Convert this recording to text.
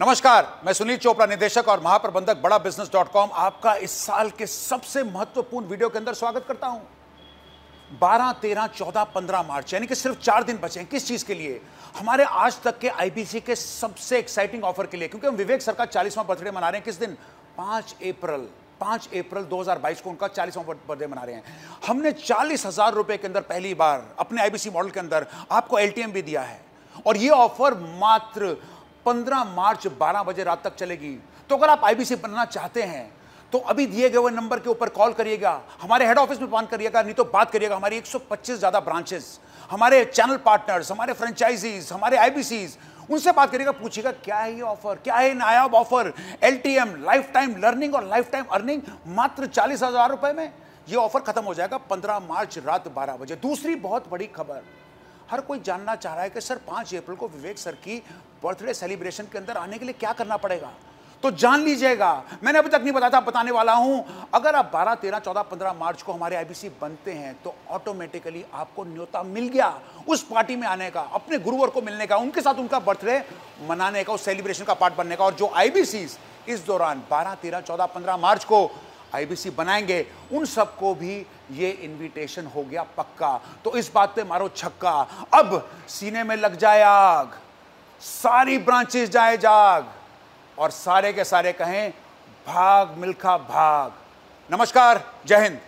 नमस्कार मैं सुनील चोपड़ा निदेशक और महाप्रबंधक बड़ा बिजनेस डॉट कॉम आपका इस साल के सबसे महत्वपूर्ण वीडियो के अंदर स्वागत करता हूं 12, 13, 14, 15 मार्च यानी कि सिर्फ चार दिन बचे हैं किस चीज के लिए हमारे आज तक के आईबीसी के सबसे एक्साइटिंग ऑफर के लिए क्योंकि हम विवेक सर का चालीसवा बर्थडे मना रहे हैं किस दिन पांच अप्रैल पांच अप्रैल 2022 को उनका चालीसवा बर्थडे मना रहे हैं हमने चालीस हजार रुपए के अंदर पहली बार अपने आईबीसी मॉडल के अंदर आपको एल भी दिया है और ये ऑफर मात्र 15 मार्च 12 बजे रात तक चलेगी तो अगर आप आईबीसी बनना चाहते हैं तो अभी दिए गए हुए नंबर के ऊपर कॉल करिएगा हमारे हेड ऑफिस में फोन करिएगा नहीं तो बात करिएगा हमारी 125 ज़्यादा ब्रांचेस हमारे चैनल पार्टनर्स हमारे फ्रेंचाइजीज हमारे आईबीसीज उनसे बात करिएगा पूछिएगा क्या है ये ऑफर क्या है नायाब offer LTM life time learning और लाइफ टाइम अर्निंग मात्र चालीस हजार रुपए में ये ऑफर खत्म हो जाएगा पंद्रह मार्च रात बारह बजे दूसरी बहुत बड़ी खबर हर कोई जानना चाह रहा है कि सर पांच अप्रैल को विवेक सर की बर्थडे सेलिब्रेशन के अंदर आने के लिए क्या करना पड़ेगा तो जान लीजिएगा मैंने अभी तक नहीं बताया था बताने वाला हूं अगर आप 12, 13, 14, 15 मार्च को हमारे आईबीसी बनते हैं तो ऑटोमेटिकली आपको न्योता मिल गया उस पार्टी में आने का अपने गुरुवर को मिलने का उनके साथ उनका बर्थडे मनाने का उस सेलिब्रेशन का पार्ट बनने का और जो आईबीसी इस दौरान 12, 13, 14, 15 मार्च को आईबीसी बनाएंगे उन सबको भी ये इनविटेशन हो गया पक्का तो इस बात पे मारो छक्का अब सीने में लग जाए आग सारी ब्रांचेस जाए जाग और सारे के सारे कहें भाग मिल्खा भाग नमस्कार जय हिंद